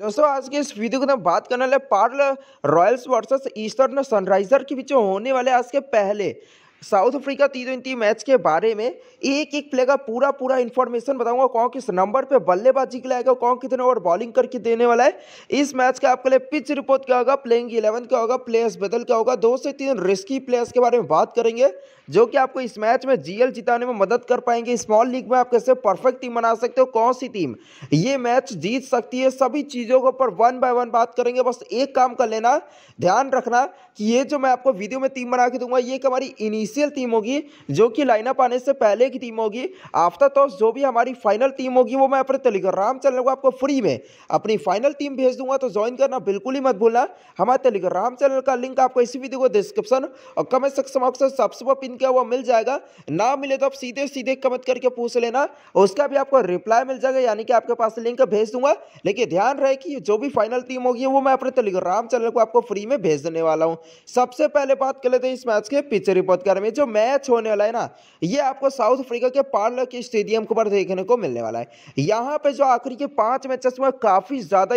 दोस्तों आज के इस वीडियो के अंदर बात करने वाले Paarl Royals versus Eastern Sunriser के बीच होने वाले आज के पहले South Africa T twenty match के बारे में एक एक प्लेयर का पूरा पूरा इन्फॉर्मेशन बताऊंगा कौन किस नंबर पे बल्लेबाजी के लिए आएगा कौन कितने ओवर बॉलिंग करके देने वाला है इस मैच का आपके लिए पिच रिपोर्ट क्या होगा प्लेइंग इलेवन क्या होगा प्लेयर्स बदल क्या होगा दो से तीन रिस्की प्लेयर्स के बारे में बात करेंगे जो कि आपको इस मैच में जीएल जिताने में मदद कर पाएंगे स्मॉल लीग में आप कैसे परफेक्ट टीम बना सकते हो कौन सी टीम ये मैच जीत सकती है सभी चीज़ों के ऊपर वन बाय वन बात करेंगे बस एक काम कर लेना ध्यान रखना कि ये जो मैं आपको वीडियो में टीम बना के दूंगा ये हमारी इनिशियल ऑफिशियल टीम होगी जो कि लाइनअप आने से पहले की टीम होगी आफ्टर टॉस जो भी हमारी फाइनल टीम होगी वो मैं अपने टेलीग्राम चैनल को आपको फ्री में अपनी फाइनल टीम भेज दूंगा तो ज्वाइन करना बिल्कुल ही मत भूलना हमारे टेलीग्राम चैनल का लिंक आपको इसी वीडियो को डिस्क्रिप्शन और कमेंट सेक्शन बॉक्स में सबसे पिन किया हुआ मिल जाएगा ना मिले तो आप सीधे सीधे कमेंट करके पूछ लेना उसका भी आपको रिप्लाई मिल जाएगा यानी कि आपके पास लिंक भेज दूंगा लेकिन ध्यान रहे कि जो भी फाइनल टीम होगी वो मैं अपने टेलीग्राम चैनल को आपको फ्री में भेज देने वाला हूँ सबसे पहले बात कर लेते हैं इस मैच के पिक्चर रिपोर्ट कर ओवर में जो मैच होने वाला है ना ये आपको साउथ अफ्रीका के पार्लर के स्टेडियम के ऊपर देखने को मिलने वाला है यहाँ पे जो आखिरी के पांच मैचेस में काफ़ी ज़्यादा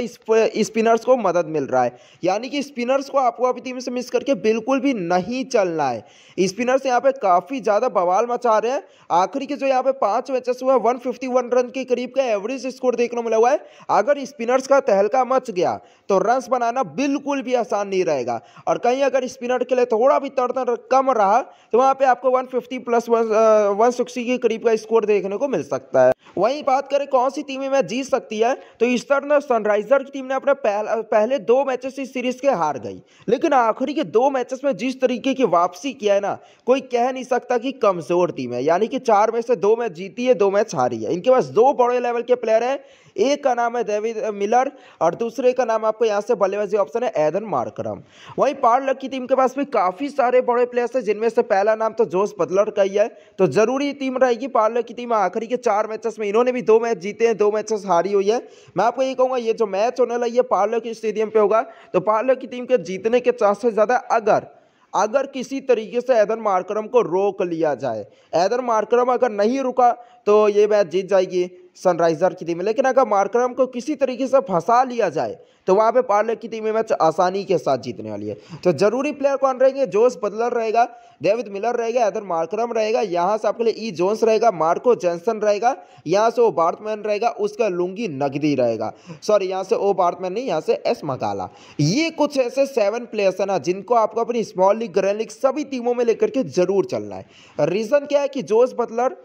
स्पिनर्स को मदद मिल रहा है यानी कि स्पिनर्स को आपको अपनी टीम से मिस करके बिल्कुल भी नहीं चलना है स्पिनर्स यहाँ पे काफ़ी ज़्यादा बवाल मचा रहे हैं आखिरी के जो यहाँ पे पांच मैचेस हुए वन फिफ्टी वन रन के करीब का एवरेज स्कोर देखने को मिला हुआ है अगर स्पिनर्स का तहलका मच गया तो रन बनाना बिल्कुल भी आसान नहीं रहेगा और कहीं अगर स्पिनर के लिए थोड़ा भी तड़तन कम रहा तो वहाँ पे आपको 150 प्लस वन सिक्सटी के करीब का स्कोर देखने को मिल सकता है वहीं बात करें कौन सी टीम में जीत सकती है तो ईस्टर्न सनराइजर की टीम ने अपने पहल, uh, पहले दो मैचेस इस सीरीज के हार गई लेकिन आखिरी के दो मैचेस में जिस तरीके की वापसी किया है ना कोई कह नहीं सकता कि कमजोर टीम है यानी कि चार में से दो मैच जीती है दो मैच हारी है इनके पास दो बड़े लेवल के प्लेयर हैं एक का नाम है डेविड मिलर और दूसरे का नाम आपको यहाँ से बल्लेबाजी ऑप्शन है एदन मार्करम वहीं पार लक टीम के पास भी काफ़ी सारे बड़े प्लेयर्स हैं जिनमें से पहला नाम तो जोश बदलर का ही है तो ज़रूरी टीम रहेगी पार लक टीम आखिरी के चार मैचेस में इन्होंने भी दो मैच जीते हैं दो मैचेस हारी हुई है मैं आपको ये कहूँगा ये जो मैच होने लगी है पार के स्टेडियम पर होगा तो पार की टीम के जीतने के चांसेस ज़्यादा अगर अगर किसी तरीके से एदन मार्करम को रोक लिया जाए एदन मार्करम अगर नहीं रुका तो ये मैच जीत जाएगी सनराइजर की टीम लेकिन अगर मार्क्रम को किसी तरीके से फंसा लिया जाए तो वहाँ पे पार्ले की टीम मैच आसानी के साथ जीतने वाली है तो जरूरी प्लेयर कौन रहेंगे जोस बदलर रहेगा डेविड मिलर रहेगा इधर मार्क्रम रहेगा यहाँ से आपके लिए ई जोन्स रहेगा मार्को जेंसन रहेगा यहाँ से ओ बार्थमैन रहेगा उसका लुंगी नगदी रहेगा सॉरी यहाँ से ओ बार्थमैन नहीं यहाँ से एस मकाला ये कुछ ऐसे सेवन प्लेयर्स है ना जिनको आपको अपनी स्मॉल लीग ग्रैंड लीग सभी टीमों में लेकर के जरूर चलना है रीज़न क्या है कि जोस बदलर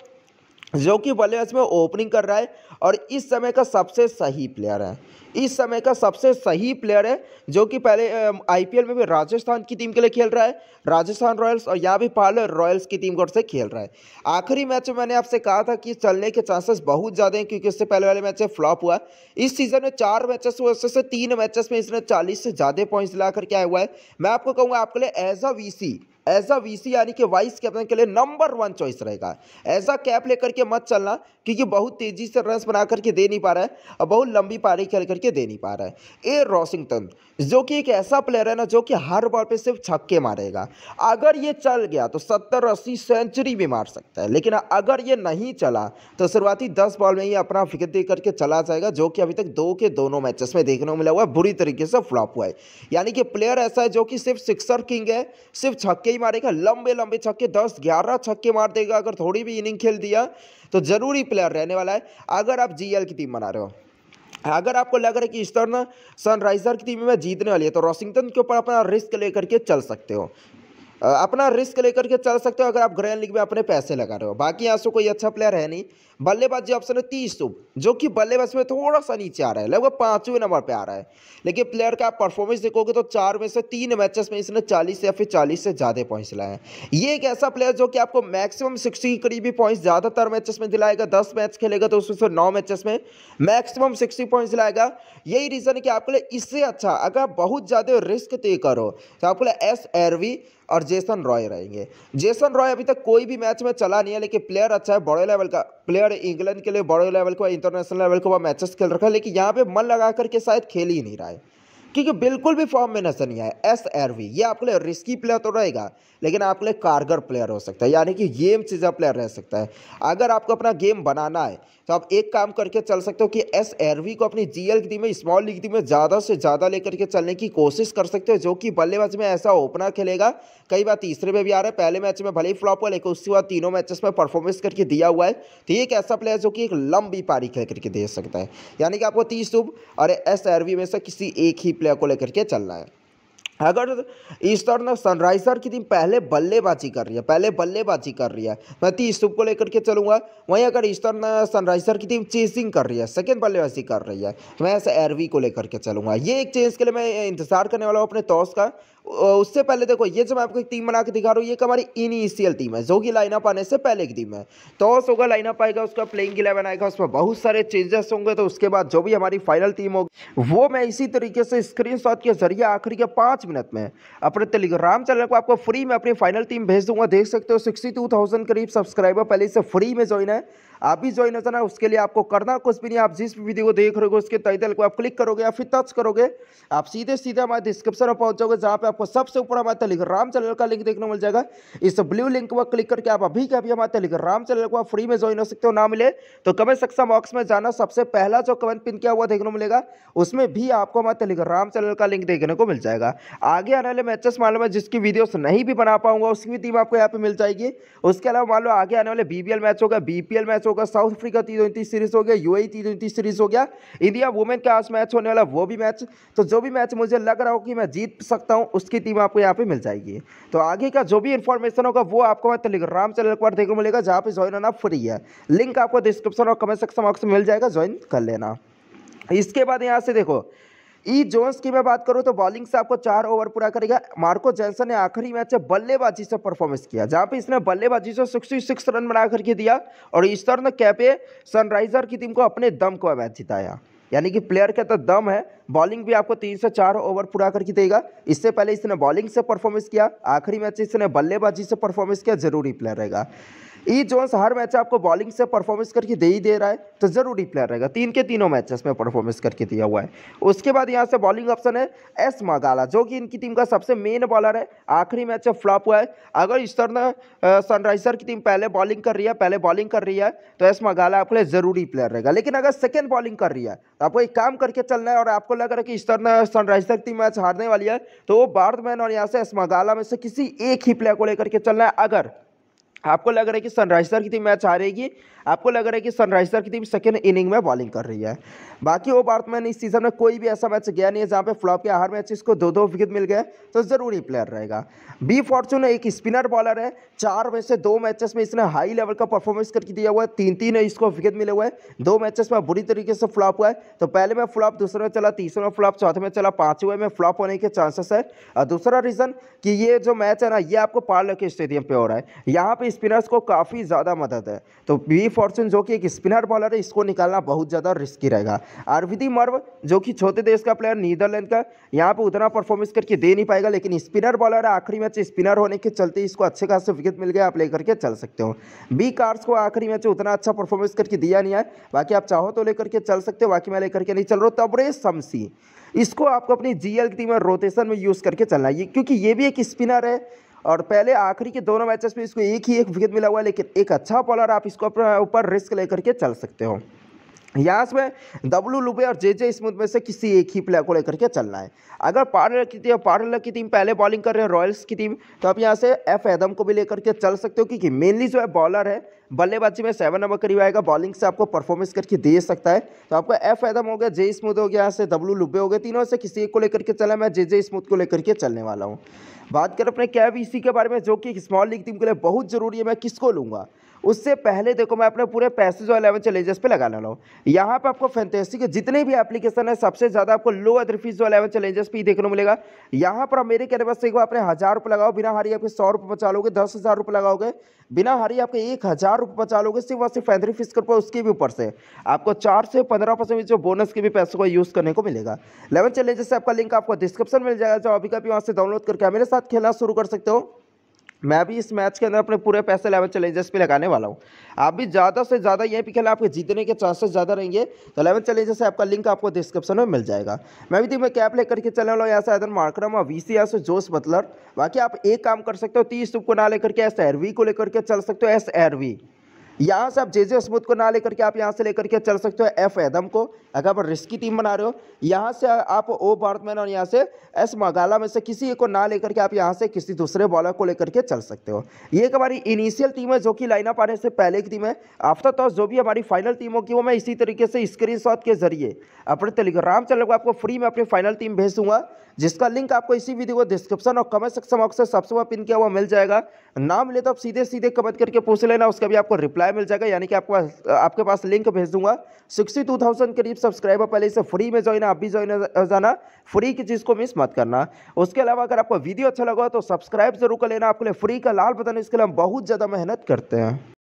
जो कि बल्लेबाज में ओपनिंग कर रहा है और इस समय का सबसे सही प्लेयर है इस समय का सबसे सही प्लेयर है जो कि पहले आईपीएल में भी राजस्थान की टीम के लिए खेल रहा है राजस्थान रॉयल्स और यहाँ भी पहले रॉयल्स की टीम को से खेल रहा है आखिरी मैच में मैंने आपसे कहा था कि चलने के चांसेस बहुत ज़्यादा हैं क्योंकि उससे पहले वाले मैच फ्लॉप हुआ इस सीज़न में चार मैचेस हुए उससे तीन मैचेस में इसने चालीस से ज़्यादा पॉइंट्स ला करके आया हुआ है मैं आपको कहूँगा आपके लिए as a V as a V C यानी कि वाइस कैप्टन के लिए नंबर वन चॉइस रहेगा एज अ कैप लेकर के मत चलना क्योंकि बहुत तेजी से रन बना करके दे नहीं पा रहा है और बहुत लंबी पारी खेल करके दे नहीं पा रहा है ए रॉसिंगटन जो कि एक ऐसा प्लेयर है ना जो कि हर बॉल पे सिर्फ छक्के मारेगा अगर ये चल गया तो सत्तर अस्सी सेंचुरी भी मार सकता है लेकिन अगर ये नहीं चला तो शुरुआती दस बॉल में ही अपना विकेट दे करके चला जाएगा जो कि अभी तक दो के दोनों मैचेस में देखने को मिला हुआ है बुरी तरीके से फ्लॉप हुआ है यानी कि प्लेयर ऐसा है जो कि सिर्फ सिक्सर किंग है सिर्फ छक्के नहीं मारेगा लंबे लंबे छक्के दस ग्यारह छक्के मार देगा अगर थोड़ी भी इनिंग खेल दिया तो ज़रूरी प्लेयर रहने वाला है अगर आप जीएल की टीम बना रहे हो अगर आपको लग रहा है कि इस तरह सनराइजर की टीम में जीतने वाली है तो वॉशिंगटन के ऊपर अपना रिस्क लेकर के चल सकते हो अपना रिस्क लेकर के चल सकते हो अगर आप ग्रैंड लीग में अपने पैसे लगा रहे हो बाकी यहाँ से कोई अच्छा प्लेयर है नहीं बल्लेबाजी ऑप्शन है तीस शुभ जो कि बल्लेबाज में थोड़ा सा नीचे आ रहा है लगभग पाँचवें नंबर पे आ रहा है लेकिन प्लेयर का आप परफॉर्मेंस देखोगे तो चार में से तीन मैचेस में इसने चालीस या फिर चालीस से ज़्यादा पॉइंट्स लाए हैं ये एक ऐसा प्लेयर जो कि आपको मैक्सिमम सिक्सटी के करीबी पॉइंट्स ज़्यादातर मैचेस में दिलाएगा दस मैच खेलेगा तो उसमें से नौ मैचेस में मैक्सिमम सिक्सटी पॉइंट्स लाएगा यही रीज़न है कि आपके लिए इससे अच्छा अगर आप बहुत ज़्यादा रिस्क तय करो तो आपके लिए एस एरवी और जेसन रॉय रहेंगे जेसन रॉय अभी तक कोई भी मैच में चला नहीं है लेकिन प्लेयर अच्छा है बड़े लेवल का प्लेयर इंग्लैंड के लिए बड़े लेवल का इंटरनेशनल लेवल का मैचेस खेल रखा है लेकिन यहाँ पे मन लगा करके शायद खेल ही नहीं रहा है क्योंकि बिल्कुल भी फॉर्म में नजर नहीं आया एस आर वी ये आपके लिए रिस्की प्लेयर तो रहेगा लेकिन आपके लिए कारगर प्लेयर हो सकता है यानी कि गेम चीज़ा प्लेयर रह सकता है अगर आपको अपना गेम बनाना है तो आप एक काम करके चल सकते हो कि एस आर वी को अपनी जी एल में स्मॉल लीग में ज़्यादा से ज़्यादा लेकर के चलने की कोशिश कर सकते हो जो कि बल्लेबाज में ऐसा ओपनर खेलेगा कई बार तीसरे में भी आ रहा है पहले मैच में भले ही फ्लॉप हुआ लेकिन उसके बाद तीनों मैचेस में परफॉर्मेंस करके दिया हुआ है तो एक ऐसा प्लेयर जो कि एक लंबी पारी खेल करके दे सकता है यानी कि आपको तीस डूब और एस एरवी में से किसी एक ही प्लेयर को लेकर के चलना है अगर ईस्टर्न सनराइजर की टीम पहले बल्लेबाजी कर रही है पहले बल्लेबाजी कर रही है मैं तीस को लेकर के चलूंगा वहीं अगर ईस्टर्न सनराइजर की टीम चेसिंग कर रही है सेकंड बल्लेबाजी कर रही है मैं ऐसे एरवी को लेकर के चलूंगा ये एक चेंज के लिए मैं इंतजार करने वाला हूँ अपने टॉस का उससे पहले देखो ये जो मैं आपको एक टीम बना के दिखा रहा हूँ ये हमारी इनिशियल टीम है जो कि लाइनअप आने से पहले की टीम है टॉस होगा लाइनअप आएगा उसका प्लेइंग इलेवन आएगा उसमें बहुत सारे चेंजेस होंगे तो उसके बाद जो भी हमारी फाइनल टीम होगी वो मैं इसी तरीके से स्क्रीन के जरिए आखिरी के पाँच मिनट में अपने टेलीग्राम चैनल को आपको फ्री में अपनी फाइनल टीम भेज दूंगा देख सकते हो सिक्सटी करीब सब्सक्राइबर पहले से फ्री में ज्वाइन है आप भी ज्वाइन हो जाना उसके लिए आपको करना कुछ भी नहीं आप जिस भी वीडियो को देख रहे हो उसके टाइटल को आप क्लिक करोगे या फिर टच करोगे आप सीधे सीधे हमारे डिस्क्रिप्शन में पहुंच जाओगे जहाँ पे आपको सबसे ऊपर हमारे टेलीग्राम चैनल का लिंक देखने मिल जाएगा इस ब्लू लिंक पर क्लिक करके आप अभी क्या अभी हमारे टेलीग्राम चैनल को फ्री में ज्वाइन हो सकते हो ना मिले तो कमेंट सेक्शन बॉक्स में जाना सबसे पहला जो कमेंट पिन किया हुआ देखने को मिलेगा उसमें भी आपको हमारे टेलीग्राम चैनल का लिंक देखने को मिल जाएगा आगे आने वाले मैचेस मालूम है जिसकी वीडियोस नहीं भी बना पाऊंगा उसकी भी टीम आपको यहाँ पे मिल जाएगी उसके अलावा मान लो आगे आने वाले बीबीएल मैच होगा बीपीएल मैच मैच होगा South Africa T twenty series हो गया यूएई टी ट्वेंटी सीरीज हो गया इंडिया वुमेन का आज मैच होने वाला वो भी मैच तो जो भी मैच मुझे लग रहा हो कि मैं जीत सकता हूँ उसकी टीम आपको यहाँ पे मिल जाएगी तो आगे का जो भी इन्फॉर्मेशन होगा वो आपको मैं टेलीग्राम चैनल पर देखने को मिलेगा जहाँ पे ज्वाइन होना फ्री है लिंक आपको डिस्क्रिप्शन और कमेंट सेक्शन बॉक्स में मिल जाएगा ज्वाइन कर लेना इसके बाद यहाँ से देखो ई e जोन्स की मैं बात करूँ तो बॉलिंग से आपको चार ओवर पूरा करेगा मार्को जैनसन ने आखिरी मैच में बल्लेबाजी से परफॉर्मेंस किया जहाँ पे इसने बल्लेबाजी से सिक्सटी सिक्स रन बना करके दिया और इस ने कैपे सनराइजर की टीम को अपने दम को मैच जिताया यानी कि प्लेयर के तो दम है बॉलिंग भी आपको तीन से चार ओवर पूरा करके देगा इससे पहले इसने बॉलिंग से परफॉर्मेंस किया आखिरी मैच इसने बल्लेबाजी से परफॉर्मेंस किया जरूरी प्लेयर रहेगा ई जोन्स हर मैच आपको बॉलिंग से परफॉर्मेंस करके दे ही दे रहा है तो ज़रूरी प्लेयर रहेगा तीन के तीनों मैचेस में परफॉर्मेंस करके दिया हुआ है उसके बाद यहाँ से बॉलिंग ऑप्शन है एस मगाला जो कि इनकी टीम का सबसे मेन बॉलर है आखिरी मैच फ्लॉप हुआ है अगर इस तरह सनराइजर की टीम पहले बॉलिंग कर रही है पहले बॉलिंग कर रही है तो एस मगाला आपके लिए ज़रूरी प्लेयर रहेगा लेकिन अगर सेकेंड बॉलिंग कर रही है तो आपको एक काम करके चलना है और आपको लग रहा है कि इस तरह सनराइजर की टीम मैच हारने वाली है तो वो बार्थमैन और यहाँ से एस मगाला में से किसी एक ही प्लेयर को लेकर के चलना है अगर आपको लग रहा है कि सनराइजर की टीम मैच आ रहेगी आपको लग रहा है कि सनराइजर की टीम सेकेंड इनिंग में बॉलिंग कर रही है बाकी वो बात मैंने इस सीजन में कोई भी ऐसा मैच गया नहीं है जहाँ पे फ्लॉप के हर मैच इसको दो दो विकेट मिल गए तो ज़रूरी प्लेयर रहेगा बी फॉर्चून एक स्पिनर बॉलर है चार में से दो मैचेस में इसने हाई लेवल का परफॉर्मेंस करके दिया हुआ है तीन तीन इसको विकेट मिले हुए हैं दो मैचेस में बुरी तरीके से फ्लॉप हुआ है तो पहले में फ्लॉप दूसरे में चला तीसरे में फ्लॉप चौथे में चला पाँचवें में फ्लॉप होने के चांसेस है दूसरा रीज़न कि ये जो मैच है ना ये आपको पार्लर के स्टेडियम पर हो रहा है यहाँ पर स्पिनर्स को काफ़ी ज़्यादा मदद है तो बी फॉर्चून जो कि एक स्पिनर बॉलर है इसको निकालना बहुत ज़्यादा रिस्की रहेगा आरविदी मर्व जो कि छोटे देश का प्लेयर नीदरलैंड का यहाँ पर उतना परफॉर्मेंस करके दे नहीं पाएगा लेकिन स्पिनर बॉलर आखिरी मैच स्पिनर होने के चलते इसको अच्छे खास विकेट मिल गया आप लेकर के चल सकते हो बी कार्स को आखिरी मैच उतना अच्छा परफॉर्मेंस करके दिया नहीं है बाकी आप चाहो तो लेकर के चल सकते हो बाकी मैं लेकर के नहीं चल रहा हूँ तबरे तो शमसी इसको आपको अपनी जीएल की टीम में रोटेशन में यूज़ करके चलना है क्योंकि ये भी एक स्पिनर है और पहले आखिरी के दोनों मैचेस में इसको एक ही एक विकेट मिला हुआ है लेकिन एक अच्छा बॉलर आप इसको अपने ऊपर रिस्क लेकर के चल सकते हो यहाँ से डब्लू लुबे और जे जे स्मूथ में से किसी एक ही प्लेयर को लेकर के चलना है अगर पार्टनर की टीम पार्टनर की टीम पहले बॉलिंग कर रहे हैं रॉयल्स की टीम तो आप यहाँ से एफ एदम को भी लेकर के चल सकते हो क्योंकि मेनली जो है बॉलर है बल्लेबाजी में सेवन नंबर करीब आएगा बॉलिंग से आपको परफॉर्मेंस करके दे सकता है तो आपका एफ एदम हो गया जे स्मूथ हो गया यहाँ से डब्लू लुबे हो गए तीनों से किसी एक को लेकर के चला मैं जे जे स्मूथ को लेकर के चलने वाला हूँ बात करें अपने कैब इसी के बारे में जो कि स्मॉल लीग टीम के लिए बहुत ज़रूरी है मैं किसको लूँगा उससे पहले देखो मैं अपने पूरे पैसे जो अलेवन चैलेंजेस पे लगा वाला हूँ यहाँ पर आपको के जितने भी एप्लीकेशन है सबसे ज़्यादा आपको लो अदर फीस और अलेवन चैलेंजेस पर ही देखने को मिलेगा यहाँ पर मेरे कहने बस देखो आपने हज़ार रुपये लगाओ बिना हारी आपके सौ रुपये बचा लोगे दस हज़ार रुपये लगाओगे बिना हारी आपके एक हज़ार रुपये बचा लोगे सिर्फ और सिर्फ फैंतरी फीस रुपये उसके भी ऊपर से आपको चार से पंद्रह परसेंट जो बोनस के भी पैसों को यूज़ करने को मिलेगा अलेवन चैलेंजेस से आपका लिंक आपको डिस्क्रिप्शन मिल जाएगा जो अभी का भी वहाँ से डाउनलोड करके मेरे साथ खेलना शुरू कर सकते हो मैं भी इस मैच के अंदर अपने पूरे पैसे लेवल चैलेंजेस पे लगाने वाला हूँ आप भी ज़्यादा से ज़्यादा यहीं पे खेला आपके जीतने के चांसेस ज़्यादा रहेंगे तो लेवल चैलेंजेस आपका लिंक आपको डिस्क्रिप्शन में मिल जाएगा मैं भी थी कैप लेकर के चलने वाला हूँ यहाँ से आदर मार्क्रम और वी सी से जोश बतलर बाकी आप एक काम कर सकते हो तीस को ना लेकर के एस एर को लेकर के चल सकते हो एस एर यहाँ से आप जे जे स्मूथ को ना लेकर के आप यहाँ से लेकर के चल सकते हो एफ एदम को अगर आप रिस्की टीम बना रहे हो यहाँ से आप ओ भारतमैन और यहाँ से एस मगाला में से किसी को ना लेकर के आप यहाँ से किसी दूसरे बॉलर को लेकर के चल सकते हो ये एक हमारी इनिशियल टीम है जो कि लाइनअप आने से पहले की टीम है आफ्टर टॉस जो भी हमारी फाइनल टीम होगी वो मैं इसी तरीके से स्क्रीन के जरिए अपने टेलीग्राम चैनल को आपको फ्री में अपनी फाइनल टीम भेज दूँगा जिसका लिंक आपको इसी वीडियो को डिस्क्रिप्शन और कमेंट सेक्शन बॉक्स से सबसे ऊपर पिन किया हुआ मिल जाएगा नाम ले तो आप सीधे सीधे कमेंट करके पूछ लेना उसका भी आपको रिप्लाई मिल जाएगा यानी कि आपको आपके पास लिंक भेज दूंगा सिक्सटी टू थाउजेंड करीब सब्सक्राइबर पहले इसे फ्री में ज्वाइन आप भी ज्वाइन जाना फ्री की चीज़ को मिस मत करना उसके अलावा अगर आपको वीडियो अच्छा लगा तो सब्सक्राइब जरूर कर लेना आपके लिए फ्री का लाल बटन इसके लिए हम बहुत ज़्यादा मेहनत करते हैं